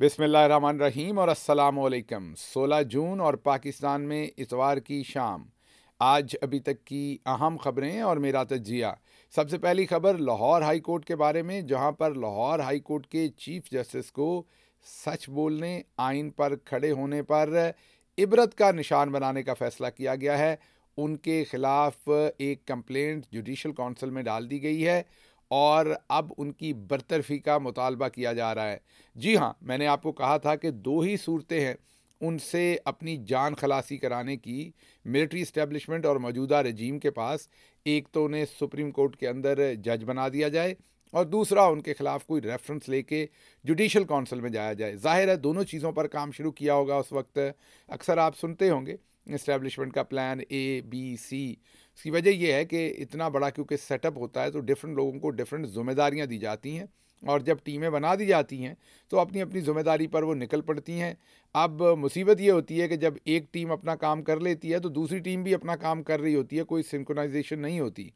रहीम और असलकम 16 जून और पाकिस्तान में इतवार की शाम आज अभी तक की अहम खबरें और मेरा तजिया सबसे पहली खबर लाहौर हाई कोर्ट के बारे में जहां पर लाहौर हाई कोर्ट के चीफ जस्टिस को सच बोलने आइन पर खड़े होने पर इबरत का निशान बनाने का फैसला किया गया है उनके खिलाफ एक कंप्लेंट जुडिशल काउंसिल में डाल दी गई है और अब उनकी बरतरफी का मुतालबा किया जा रहा है जी हाँ मैंने आपको कहा था कि दो ही सूरतें हैं उनसे अपनी जान खलासी कराने की मिलिट्री इस्टेब्लिशमेंट और मौजूदा रजीम के पास एक तो उन्हें सुप्रीम कोर्ट के अंदर जज बना दिया जाए और दूसरा उनके खिलाफ कोई रेफरेंस लेके जुडिशल काउंसिल में जाया जाए जाहिर है दोनों चीज़ों पर काम शुरू किया होगा उस वक्त अक्सर आप सुनते होंगे इस्टेबलिशमेंट का प्लान ए बी सी इसकी वजह यह है कि इतना बड़ा क्योंकि सेटअप होता है तो डिफरेंट लोगों को डिफरेंट जिम्मेदारियाँ दी जाती हैं और जब टीमें बना दी जाती हैं तो अपनी अपनी जिम्मेदारी पर वो निकल पड़ती हैं अब मुसीबत ये होती है कि जब एक टीम अपना काम कर लेती है तो दूसरी टीम भी अपना काम कर रही होती है कोई सिंकोनाइजेशन नहीं होती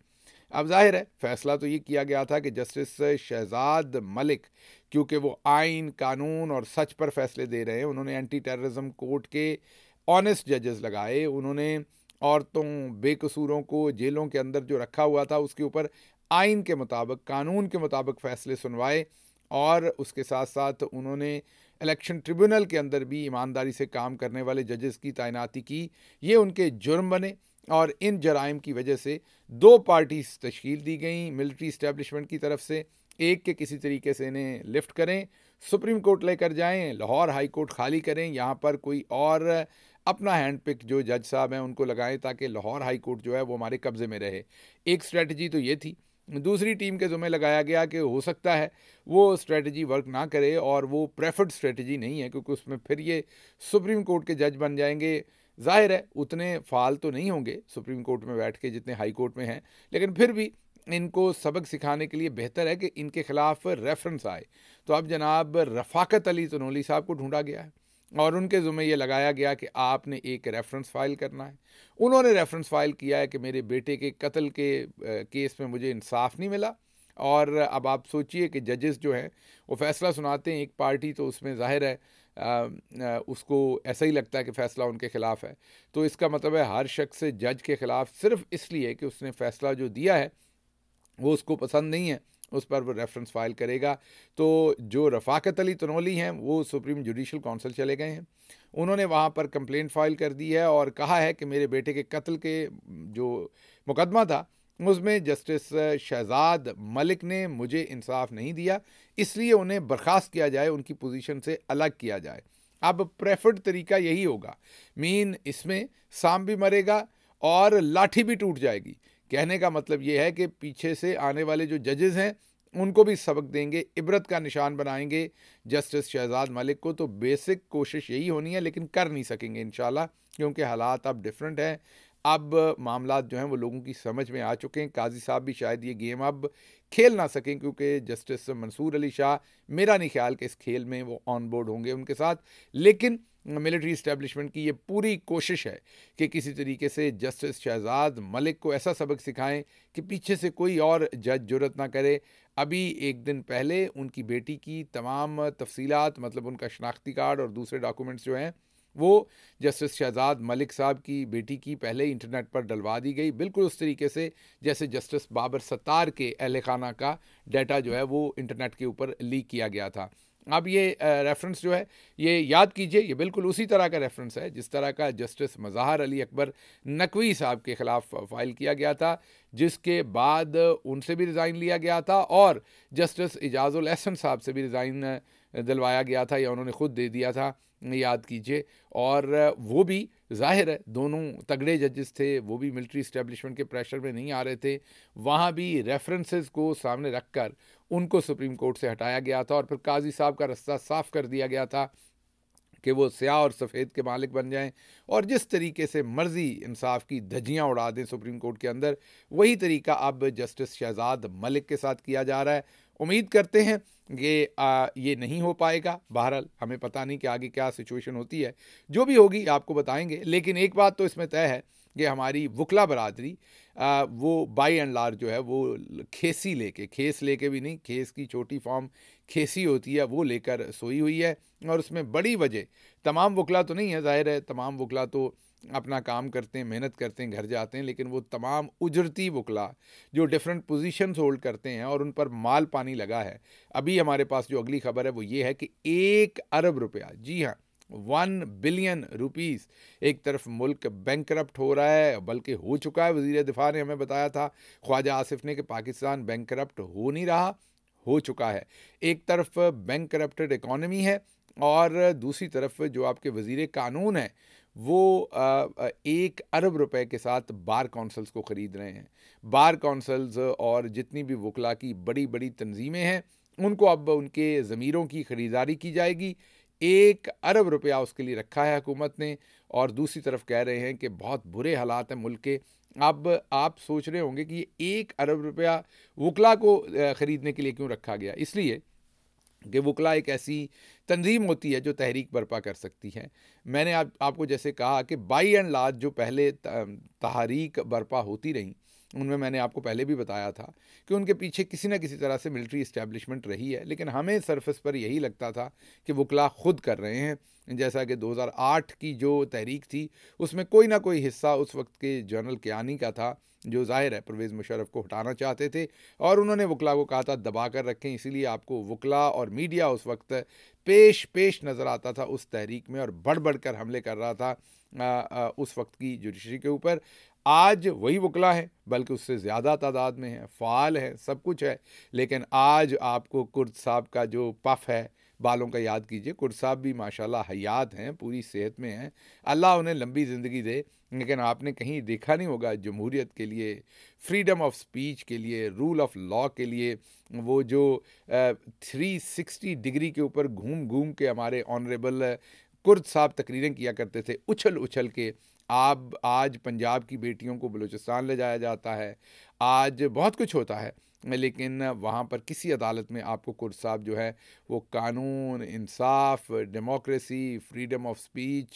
अब जाहिर है फैसला तो ये किया गया था कि जस्टिस शहजाद मलिक क्योंकि वो आइन कानून और सच पर फैसले दे रहे हैं उन्होंने एंटी टेररिज्म कोर्ट के ऑनेस्ट जजेस लगाए उन्होंने औरतों बेकसूरों को जेलों के अंदर जो रखा हुआ था उसके ऊपर आइन के मुताबिक कानून के मुताबिक फ़ैसले सुनवाए और उसके साथ साथ उन्होंने इलेक्शन ट्रिब्यूनल के अंदर भी ईमानदारी से काम करने वाले जजेस की तैनाती की ये उनके जुर्म बने और इन जराइम की वजह से दो पार्टीज तश्कील दी गई मिलिट्री इस्टेबलिशमेंट की तरफ से एक के किसी तरीके से इन्हें लिफ्ट करें सुप्रीम कोर्ट लेकर जाएं लाहौर हाई कोर्ट खाली करें यहाँ पर कोई और अपना हैंड पिक जो जज साहब हैं उनको लगाएं ताकि लाहौर हाई कोर्ट जो है वो हमारे कब्ज़े में रहे एक स्ट्रेटजी तो ये थी दूसरी टीम के जुम्मे लगाया गया कि हो सकता है वो स्ट्रेटजी वर्क ना करे और वो प्रेफर्ड स्ट्रेटजी नहीं है क्योंकि उसमें फिर ये सुप्रीम कोर्ट के जज बन जाएंगे जाहिर है उतने फाल तो नहीं होंगे सुप्रीम कोर्ट में बैठ के जितने हाई कोर्ट में हैं लेकिन फिर भी इनको सबक सिखाने के लिए बेहतर है कि इनके खिलाफ रेफरेंस आए तो अब जनाब रफाकत अली तनोली साहब को ढूंढा गया है और उनके ज़ुम्मे ये लगाया गया कि आपने एक रेफरेंस फ़ाइल करना है उन्होंने रेफरेंस फ़ाइल किया है कि मेरे बेटे के कत्ल के केस में मुझे इंसाफ नहीं मिला और अब आप सोचिए कि जजेस जो हैं वो फ़ैसला सुनाते हैं एक पार्टी तो उसमें ज़ाहिर है आ, आ, उसको ऐसा ही लगता है कि फ़ैसला उनके ख़िलाफ़ है तो इसका मतलब है हर शख्स जज के ख़िलाफ़ सिर्फ इसलिए कि उसने फ़ैसला जो दिया है वो उसको पसंद नहीं है उस पर वो रेफरेंस फाइल करेगा तो जो रफाकत अली तनौली हैं वो सुप्रीम जुडिशल काउंसिल चले गए हैं उन्होंने वहाँ पर कंप्लेंट फाइल कर दी है और कहा है कि मेरे बेटे के कत्ल के जो मुकदमा था उसमें जस्टिस शहजाद मलिक ने मुझे इंसाफ नहीं दिया इसलिए उन्हें बर्खास्त किया जाए उनकी पोजीशन से अलग किया जाए अब प्रेफर्ड तरीका यही होगा मीन इसमें सांप भी मरेगा और लाठी भी टूट जाएगी कहने का मतलब ये है कि पीछे से आने वाले जो जजेज़ हैं उनको भी सबक देंगे इबरत का निशान बनाएंगे जस्टिस शहजाद मलिक को तो बेसिक कोशिश यही होनी है लेकिन कर नहीं सकेंगे इन क्योंकि हालात अब डिफरेंट हैं अब मामला जो हैं वो लोगों की समझ में आ चुके हैं काजी साहब भी शायद ये गेम अब खेल ना सकें क्योंकि जस्टिस मंसूर अली शाह मेरा नहीं ख्याल कि इस खेल में वो ऑन बोर्ड होंगे उनके साथ लेकिन मिलिट्री इस्टेब्लिशमेंट की ये पूरी कोशिश है कि किसी तरीके से जस्टिस शहजाद मलिक को ऐसा सबक सिखाएं कि पीछे से कोई और जज जरूरत ना करे अभी एक दिन पहले उनकी बेटी की तमाम तफसीलात मतलब उनका शनाख्ती कार्ड और दूसरे डॉक्यूमेंट्स जो हैं वो जस्टिस शहजाद मलिक साहब की बेटी की पहले इंटरनेट पर डलवा दी गई बिल्कुल उस तरीके से जैसे जस्टिस बाबर सत्तार के अहल खाना का डाटा जो है वो इंटरनेट के ऊपर लीक किया गया था आप ये रेफरेंस जो है ये याद कीजिए ये बिल्कुल उसी तरह का रेफरेंस है जिस तरह का जस्टिस मज़ाहर अली अकबर नकवी साहब के ख़िलाफ़ फ़ाइल किया गया था जिसके बाद उनसे भी रिज़ाइन लिया गया था और जस्टिस एजाज़ुल एहसन साहब से भी रिज़ाइन दिलवाया गया था या उन्होंने खुद दे दिया था याद कीजिए और वो भी जाहिर है दोनों तगड़े जजेस थे वो भी मिलिट्री इस्टेब्लिशमेंट के प्रेशर में नहीं आ रहे थे वहाँ भी रेफरेंसेस को सामने रखकर उनको सुप्रीम कोर्ट से हटाया गया था और फिर काजी साहब का रास्ता साफ कर दिया गया था कि वो स्याह और सफ़ेद के मालिक बन जाएं और जिस तरीके से मर्ज़ी इंसाफ की धजियाँ उड़ा दें सुप्रीम कोर्ट के अंदर वही तरीका अब जस्टिस शहजाद मलिक के साथ किया जा रहा है उम्मीद करते हैं ये आ, ये नहीं हो पाएगा बहरहाल हमें पता नहीं कि आगे क्या सिचुएशन होती है जो भी होगी आपको बताएंगे लेकिन एक बात तो इसमें तय है कि हमारी वकला बरदरी वो बाई एंड लार्ज जो है वो खेसी लेके खेस लेके भी नहीं खेस की छोटी फॉर्म खेसी होती है वो लेकर सोई हुई है और उसमें बड़ी वजह तमाम वकला तो नहीं है जाहिर है तमाम वकला तो अपना काम करते हैं मेहनत करते हैं घर जाते हैं लेकिन वो तमाम उजरती वकला जो डिफरेंट पोजीशंस होल्ड करते हैं और उन पर माल पानी लगा है अभी हमारे पास जो अगली खबर है वो ये है कि एक अरब रुपया जी हाँ वन बिलियन रुपीस एक तरफ मुल्क बैंक हो रहा है बल्कि हो चुका है वजीर दिफा ने हमें बताया था ख्वाजा आसिफ ने कि पाकिस्तान बैंक हो नहीं रहा हो चुका है एक तरफ बैंक करप्टड इकॉनमी है और दूसरी तरफ जो आपके वजीर कानून हैं वो एक अरब रुपए के साथ बार काउंसल्स को ख़रीद रहे हैं बार काउंसल्स और जितनी भी वकला की बड़ी बड़ी तनज़ीमें हैं उनको अब उनके ज़मीरों की ख़रीदारी की जाएगी एक अरब रुपया उसके लिए रखा है हुकूमत ने और दूसरी तरफ कह रहे हैं कि बहुत बुरे हालात हैं मुल्क के अब आप सोच रहे होंगे कि ये एक अरब रुपया वकला को ख़रीदने के लिए क्यों रखा गया इसलिए कि वकला एक ऐसी तंजीम होती है जो तहरीक बर्पा कर सकती है मैंने आप आपको जैसे कहा कि बाई एंड लाज जो पहले तहरीक बर्पा होती रहीं उनमें मैंने आपको पहले भी बताया था कि उनके पीछे किसी न किसी तरह से मिलिट्री इस्टेब्लिशमेंट रही है लेकिन हमें सरफेस पर यही लगता था कि वकला ख़ुद कर रहे हैं जैसा कि 2008 की जो तहरीक थी उसमें कोई ना कोई हिस्सा उस वक्त के जनरल कियानी का था जो ज़ाहिर है परवेज़ मुशरफ को हटाना चाहते थे और उन्होंने वकला को कहा था दबा कर रखें इसीलिए आपको वकला और मीडिया उस वक्त पेश पेश नज़र आता था उस तहरीक में और बढ़ बढ़ कर हमले कर रहा था आ, आ, उस वक्त की जुडिशरी के ऊपर आज वही वकला है बल्कि उससे ज़्यादा तादाद में है फ़ाल है सब कुछ है लेकिन आज आपको कुर्द साहब का जो पफ है बालों का याद कीजिए कुर्द साहब भी माशाल्लाह हयात हैं पूरी सेहत में हैं अल्लाह उन्हें लंबी ज़िंदगी दे लेकिन आपने कहीं देखा नहीं होगा जमहूरीत के लिए फ्रीडम ऑफ स्पीच के लिए रूल ऑफ लॉ के लिए वो जो थ्री सिक्सटी डिग्री के ऊपर घूम घूम के हमारे ऑनरेबल कुर्द साहब तकरीरें किया करते थे उछल उछल के आप आज पंजाब की बेटियों को बलूचिस्तान ले जाया जाता है आज बहुत कुछ होता है लेकिन वहाँ पर किसी अदालत में आपको कुर साहब जो है वो कानून इंसाफ डेमोक्रेसी फ्रीडम ऑफ स्पीच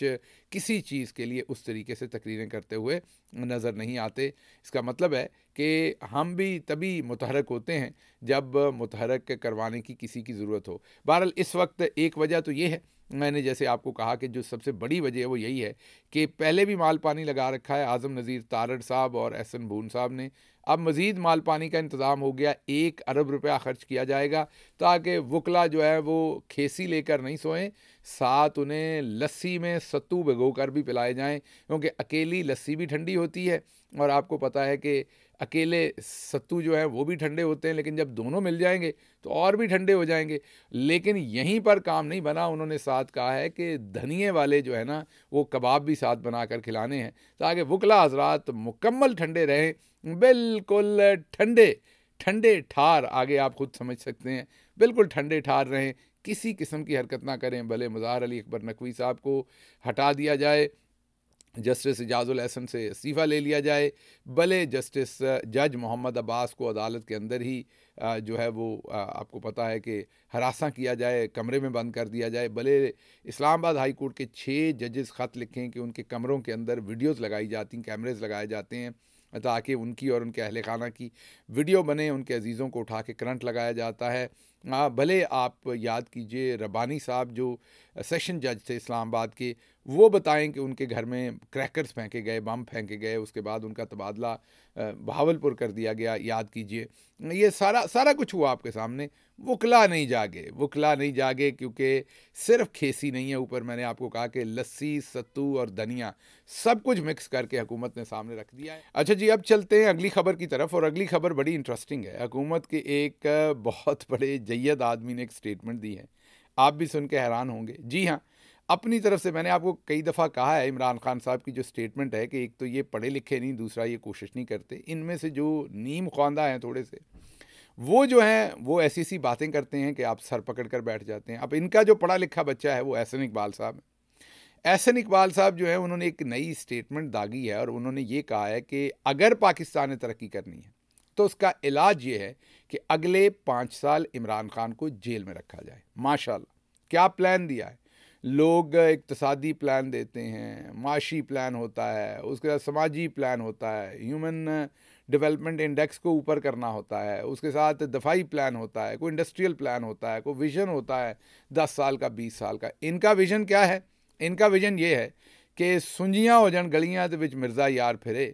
किसी चीज़ के लिए उस तरीके से तकरीरें करते हुए नज़र नहीं आते इसका मतलब है कि हम भी तभी मुतहरक होते हैं जब मुतहरक करवाने की किसी की ज़रूरत हो बहरहाल इस वक्त एक वजह तो ये है मैंने जैसे आपको कहा कि जो सबसे बड़ी वजह है वो यही है कि पहले भी माल पानी लगा रखा है आज़म नज़ीर तारड़ साहब और एहसन भून साहब ने अब मज़ीद माल पानी का इंतज़ाम हो गया एक अरब रुपया ख़र्च किया जाएगा ताकि वकला जो है वो खेसी लेकर नहीं सोएं साथ उन्हें लस्सी में सत्तू भिगो कर भी पिलाए जाएँ क्योंकि अकेली लस्सी भी ठंडी होती है और आपको पता है कि अकेले सत्तू जो है वो भी ठंडे होते हैं लेकिन जब दोनों मिल जाएंगे तो और भी ठंडे हो जाएंगे लेकिन यहीं पर काम नहीं बना उन्होंने साथ कहा है कि धनिए वाले जो है ना वो कबाब भी साथ बना कर खिलाने हैं ताकि वकला हजरात मुकम्मल ठंडे रहें बिल्कुल ठंडे ठंडे ठार आगे आप खुद समझ सकते हैं बिल्कुल ठंडे ठार रहें किसी किस्म की हरकत ना करें भले मज़ार अली अकबर नकवी साहब को हटा दिया जाए जस्टिस एजाजुल एहसन से इस्तीफ़ा ले लिया जाए भले जस्टिस जज मोहम्मद अब्बास को अदालत के अंदर ही जो है वो आपको पता है कि हरासा किया जाए कमरे में बंद कर दिया जाए भले इस्लामाबाद हाई कोर्ट के छः जजेस ख़त लिखें कि उनके कमरों के अंदर वीडियोज़ लगाई जाती कैमरेज़ लगाए जाते हैं ताकि उनकी और उनके अहल खाना की वीडियो बने उनके अजीज़ों को उठा के करंट लगाया जाता है भले आप याद कीजिए रबानी साहब जो सेशन जज थे इस्लामाबाद के वो बताएं कि उनके घर में क्रैकर्स फेंके गए बम फेंके गए उसके बाद उनका तबादला बहावलपुर कर दिया गया याद कीजिए ये सारा सारा कुछ हुआ आपके सामने वकला नहीं जागे वकला नहीं जागे क्योंकि सिर्फ खेसी नहीं है ऊपर मैंने आपको कहा कि लस्सी सत्तू और धनिया सब कुछ मिक्स करके हुकूमत ने सामने रख दिया है अच्छा जी अब चलते हैं अगली खबर की तरफ और अगली खबर बड़ी इंटरेस्टिंग है हकूमत के एक बहुत बड़े जैद आदमी ने एक स्टेटमेंट दी है आप भी सुन के हैरान होंगे जी हाँ अपनी तरफ से मैंने आपको कई दफ़ा कहा है इमरान खान साहब की जो स्टेटमेंट है कि एक तो ये पढ़े लिखे नहीं दूसरा ये कोशिश नहीं करते इनमें से जो नीम खानदा हैं थोड़े से वो जो हैं वो ऐसी ऐसी बातें करते हैं कि आप सर पकड़ कर बैठ जाते हैं अब इनका जो पढ़ा लिखा बच्चा है वो एहसन इकबाल साहब है एहसन इकबाल साहब जो है उन्होंने एक नई स्टेटमेंट दागी है और उन्होंने ये कहा है कि अगर पाकिस्तान ने तरक्की करनी है तो उसका इलाज ये है कि अगले पाँच साल इमरान खान को जेल में रखा जाए माशाल्लाह क्या प्लान दिया है लोग इकतसादी प्लान देते हैं माशी प्लान होता है उसके साथ समाजी प्लान होता है ह्यूमन डेवलपमेंट इंडेक्स को ऊपर करना होता है उसके साथ दफाई प्लान होता है कोई इंडस्ट्रियल प्लान होता है कोई विज़न होता है दस साल का बीस साल का इनका विज़न क्या है इनका विज़न ये है कि सुंजियाँ हो जान गलियाँ बिच मिर्ज़ा यार फिरे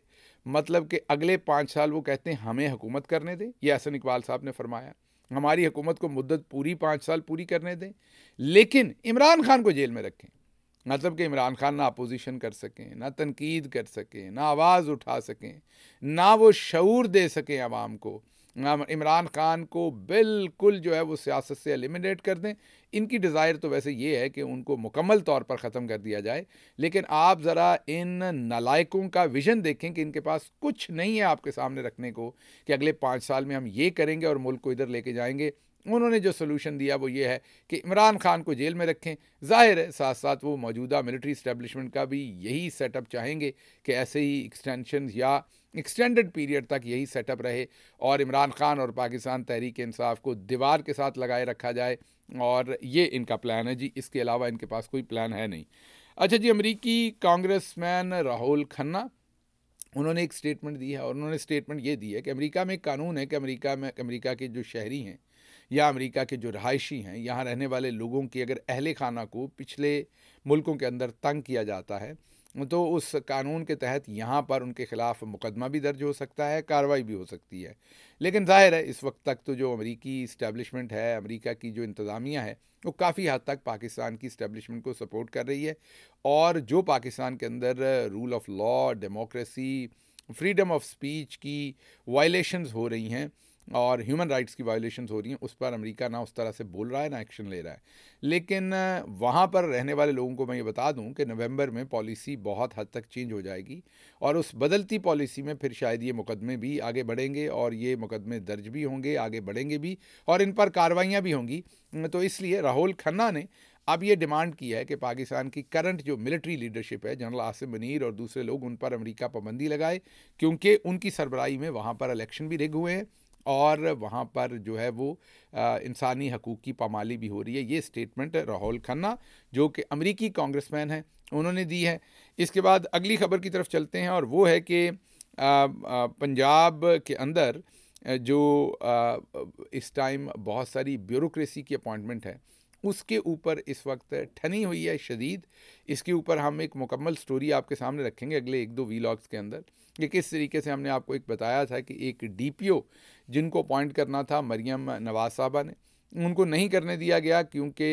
मतलब कि अगले पाँच साल वो कहते हैं हमें हुकूमत करने दें ये असन इकबाल साहब ने फरमाया हमारी हुकूमत को मुद्दत पूरी पाँच साल पूरी करने दें लेकिन इमरान खान को जेल में रखें मतलब कि इमरान खान ना अपोजिशन कर सकें ना तनकीद कर सकें ना आवाज़ उठा सकें ना वो शूर दे सकें आवाम को इमरान खान को बिल्कुल जो है वो सियासत से एलिमिनेट कर दें इनकी डिज़ायर तो वैसे ये है कि उनको मुकम्मल तौर पर ख़त्म कर दिया जाए लेकिन आप ज़रा इन नलायकों का विज़न देखें कि इनके पास कुछ नहीं है आपके सामने रखने को कि अगले पाँच साल में हम ये करेंगे और मुल्क को इधर लेके जाएंगे उन्होंने जो सोल्यूशन दिया वो ये है कि इमरान खान को जेल में रखें जाहिर है साथ साथ वो मौजूदा मिलिट्री इस्टेबलिशमेंट का भी यही सेटअप चाहेंगे कि ऐसे ही एक्सटेंशन या एक्सटेंडेड पीरियड तक यही सेटअप रहे और इमरान खान और पाकिस्तान तहरीक इंसाफ को दीवार के साथ लगाए रखा जाए और ये इनका प्लान है जी इसके अलावा इनके पास कोई प्लान है नहीं अच्छा जी अमरीकी मैन राहुल खन्ना उन्होंने एक स्टेटमेंट दी है और उन्होंने स्टेटमेंट ये दी है कि अमेरिका में एक कानून है कि अमेरिका में अमेरिका के जो शहरी हैं या अमेरिका के जो रहायशी हैं यहाँ रहने वाले लोगों की अगर अहल खाना को पिछले मुल्कों के अंदर तंग किया जाता है तो उस कानून के तहत यहाँ पर उनके ख़िलाफ़ मुकदमा भी दर्ज हो सकता है कार्रवाई भी हो सकती है लेकिन ज़ाहिर है इस वक्त तक तो जो अमरीकी इस्टेबलिशमेंट है अमरीका की जो इंतज़ामिया है वो काफ़ी हद तक पाकिस्तान की इस्टेबलिशमेंट को सपोर्ट कर रही है और जो पाकिस्तान के अंदर rule of law democracy freedom of speech की वायलेशंस हो रही हैं और ह्यूमन राइट्स की वायोलेशन हो रही हैं उस पर अमेरिका ना उस तरह से बोल रहा है ना एक्शन ले रहा है लेकिन वहाँ पर रहने वाले लोगों को मैं ये बता दूँ कि नवंबर में पॉलिसी बहुत हद तक चेंज हो जाएगी और उस बदलती पॉलिसी में फिर शायद ये मुकदमे भी आगे बढ़ेंगे और ये मुकदमे दर्ज भी होंगे आगे बढ़ेंगे भी और इन पर कार्रवाइयाँ भी होंगी तो इसलिए राहुल खन्ना ने अब ये डिमांड की है कि पाकिस्तान की करंट जो मिलिट्री लीडरशिप है जनरल आसिम मनीर और दूसरे लोग उन पर अमेरिका पाबंदी लगाए क्योंकि उनकी सरबराही में वहाँ पर इलेक्शन भी रिग हुए हैं और वहाँ पर जो है वो इंसानी हकूक़ की पामाली भी हो रही है ये स्टेटमेंट राहुल खन्ना जो कि अमरीकी कांग्रेसमैन हैं उन्होंने दी है इसके बाद अगली खबर की तरफ चलते हैं और वो है कि पंजाब के अंदर जो इस टाइम बहुत सारी ब्यूरोक्रेसी की अपॉइंटमेंट है उसके ऊपर इस वक्त ठनी हुई है शदीद इसके ऊपर हम एक मुकम्मल स्टोरी आपके सामने रखेंगे अगले एक दो वीलॉग्स के अंदर कि किस तरीके से हमने आपको एक बताया था कि एक डीपीओ जिनको अपॉइंट करना था मरियम नवाज साहबा ने उनको नहीं करने दिया गया क्योंकि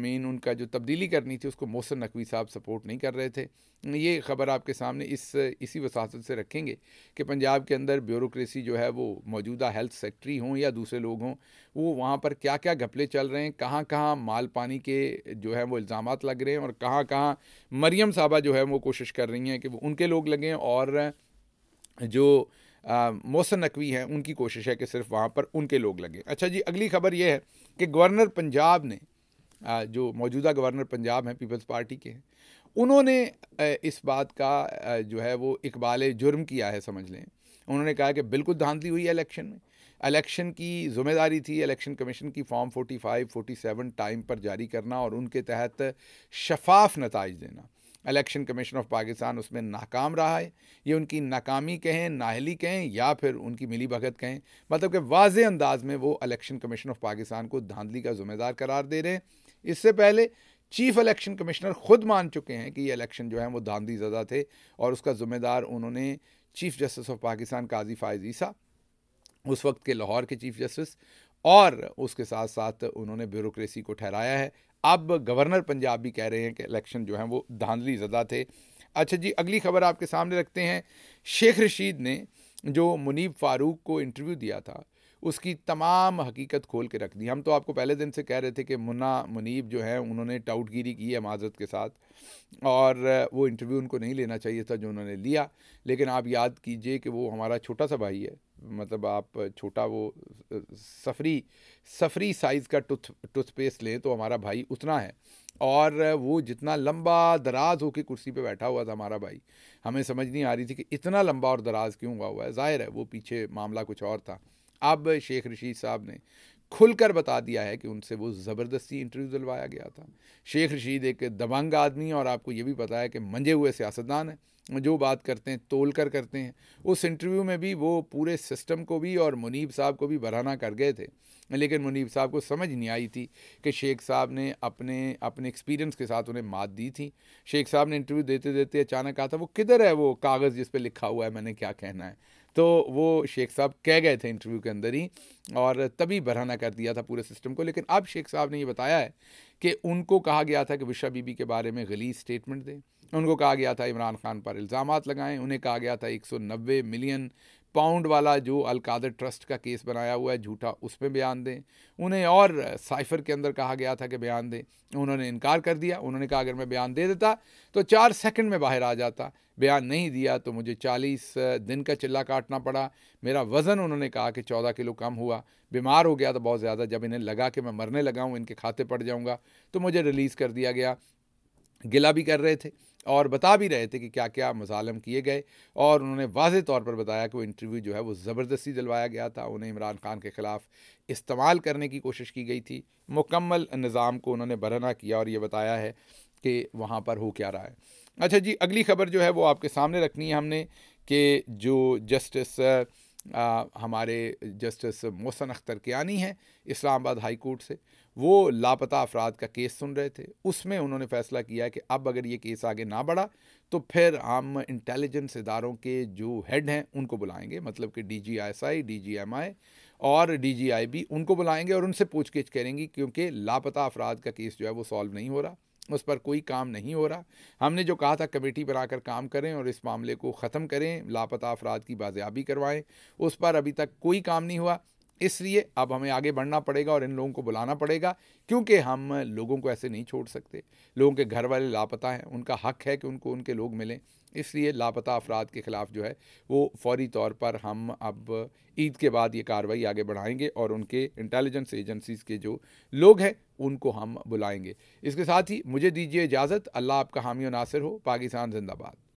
मेन उनका जो तब्दीली करनी थी उसको मोहसन नकवी साहब सपोर्ट नहीं कर रहे थे ये खबर आपके सामने इस इसी वसात से रखेंगे कि पंजाब के अंदर ब्यूरोक्रेसी जो है वो मौजूदा हेल्थ सेक्रेटरी हों या दूसरे लोग हों वो वहाँ पर क्या क्या घपले चल रहे हैं कहाँ कहाँ माल पानी के जो है वो इल्ज़ाम लग रहे हैं और कहाँ कहाँ मरियम साहबा जो है वो कोशिश कर रही हैं कि वो उनके लोग लगें और जो मोहसन नकवी हैं उनकी कोशिश है कि सिर्फ वहाँ पर उनके लोग लगें अच्छा जी अगली खबर यह है कि गवर्नर पंजाब ने आ, जो मौजूदा गवर्नर पंजाब हैं पीपल्स पार्टी के हैं उन्होंने इस बात का जो है वो इकबाल जुर्म किया है समझ लें उन्होंने कहा कि बिल्कुल धांधली हुई इलेक्शन में इलेक्शन की जिम्मेदारी थी इलेक्शन कमीशन की फॉर्म 45, 47 टाइम पर जारी करना और उनके तहत शफाफ नतज देना इलेक्शन कमीशन ऑफ पाकिस्तान उसमें नाकाम रहा है ये उनकी नाकामी कहें नाहली कहें या फिर उनकी मिली भगत कहें मतलब कि वाज अंदाज में वो इलेक्शन कमीशन ऑफ पाकिस्तान को धांधली का जिम्मेदार करार दे रहे हैं इससे पहले चीफ इलेक्शन कमिश्नर खुद मान चुके हैं कि ये इलेक्शन जो है वो धांधली ज़दा थे और उसका ज़िम्मेदार उन्होंने chief justice of Pakistan Qazi Faez Isa उस वक्त के लाहौर के चीफ जस्टिस और उसके साथ साथ उन्होंने ब्यूरोक्रेसी को ठहराया है अब गवर्नर पंजाब भी कह रहे हैं कि इलेक्शन जो हैं वो धांधली ज़दा थे अच्छा जी अगली खबर आपके सामने रखते हैं शेख रशीद ने जो मुनीब फ़ारूक को इंटरव्यू दिया था उसकी तमाम हकीकत खोल के रख दी हम तो आपको पहले दिन से कह रहे थे कि मुन्ना मुनीब जो है उन्होंने टाउटगिरी की है माजरत के साथ और वो इंटरव्यू उनको नहीं लेना चाहिए था जो उन्होंने लिया लेकिन आप याद कीजिए कि वो हमारा छोटा सा भाई है मतलब आप छोटा वो सफ़री सफ़री साइज़ का टूथ टूथपेस्ट लें तो हमारा भाई उतना है और वो जितना लंबा दराज होकर कुर्सी पे बैठा हुआ था हमारा भाई हमें समझ नहीं आ रही थी कि इतना लंबा और दराज क्यों हुआ हुआ है ज़ाहिर है वो पीछे मामला कुछ और था अब शेख रशीद साहब ने खुलकर बता दिया है कि उनसे वो ज़बरदस्ती इंटरव्यू दिलवाया गया था शेख रशीद एक दबंग आदमी है और आपको ये भी पता है कि मंजे हुए सियासतदान हैं जो बात करते हैं तोल कर करते हैं उस इंटरव्यू में भी वो पूरे सिस्टम को भी और मुनीब साहब को भी बराना कर गए थे लेकिन मुनीब साहब को समझ नहीं आई थी कि शेख साहब ने अपने अपने एक्सपीरियंस के साथ उन्हें मात दी थी शेख साहब ने इंटरव्यू देते देते अचानक कहा था वो किधर है वो कागज़ जिस पर लिखा हुआ है मैंने क्या कहना है तो वो शेख साहब कह गए थे इंटरव्यू के अंदर ही और तभी बरहाना कर दिया था पूरे सिस्टम को लेकिन अब शेख साहब ने ये बताया है कि उनको कहा गया था कि विशा बीबी के बारे में गली स्टेटमेंट दें उनको कहा गया था इमरान खान पर इल्ज़ाम लगाएं उन्हें कहा गया था एक सौ नब्बे मिलियन पाउंड वाला जो अलकादर ट्रस्ट का केस बनाया हुआ है झूठा उस पर बयान दें उन्हें और साइफर के अंदर कहा गया था कि बयान दें उन्होंने इनकार कर दिया उन्होंने कहा अगर मैं बयान दे देता तो चार सेकंड में बाहर आ जाता बयान नहीं दिया तो मुझे चालीस दिन का चिल्ला काटना पड़ा मेरा वज़न उन्होंने कहा कि चौदह किलो कम हुआ बीमार हो गया तो बहुत ज़्यादा जब इन्हें लगा कि मैं मरने लगा हूँ इनके खाते पड़ जाऊँगा तो मुझे रिलीज़ कर दिया गया गिला भी कर रहे थे और बता भी रहे थे कि क्या क्या मजालम किए गए और उन्होंने वाज तौर पर बताया कि वो इंटरव्यू जो है वो ज़बरदस्ती दिलवाया गया था उन्हें इमरान खान के ख़िलाफ़ इस्तेमाल करने की कोशिश की गई थी मुकम्मल निज़ाम को उन्होंने बरना किया और ये बताया है कि वहाँ पर हो क्या रहा है अच्छा जी अगली खबर जो है वो आपके सामने रखनी है हमने कि जो जस्टिस आ, हमारे जस्टिस मोहसन अख्तर कियानी हैं इस्लामाबाद हाई कोर्ट से वो लापता अफराद का केस सुन रहे थे उसमें उन्होंने फ़ैसला किया कि अब अगर ये केस आगे ना बढ़ा तो फिर हम इंटेलिजेंस इदारों के जो हेड हैं उनको बुलाएंगे मतलब कि D G I S I D G M I और डी जी आई बी उनको बुलाएंगे और उनसे गिछ करेंगी क्योंकि लापता अफराद का केस जो है वो सॉल्व नहीं हो रहा उस पर कोई काम नहीं हो रहा हमने जो कहा था कमेटी पर आकर काम करें और इस मामले को ख़त्म करें लापता अफराद की बाजियाबी करवाएं उस पर अभी तक कोई काम नहीं हुआ इसलिए अब हमें आगे बढ़ना पड़ेगा और इन लोगों को बुलाना पड़ेगा क्योंकि हम लोगों को ऐसे नहीं छोड़ सकते लोगों के घर वाले लापता हैं उनका हक है कि उनको उनके लोग मिलें इसलिए लापता अफराद के ख़िलाफ़ जो है वो फौरी तौर पर हम अब ईद के बाद ये कार्रवाई आगे बढ़ाएंगे और उनके इंटेलिजेंस एजेंसीज़ के जो लोग हैं उनको हम बुलाएंगे इसके साथ ही मुझे दीजिए इजाज़त अल्लाह आपका हामी नासिर हो पाकिस्तान जिंदाबाद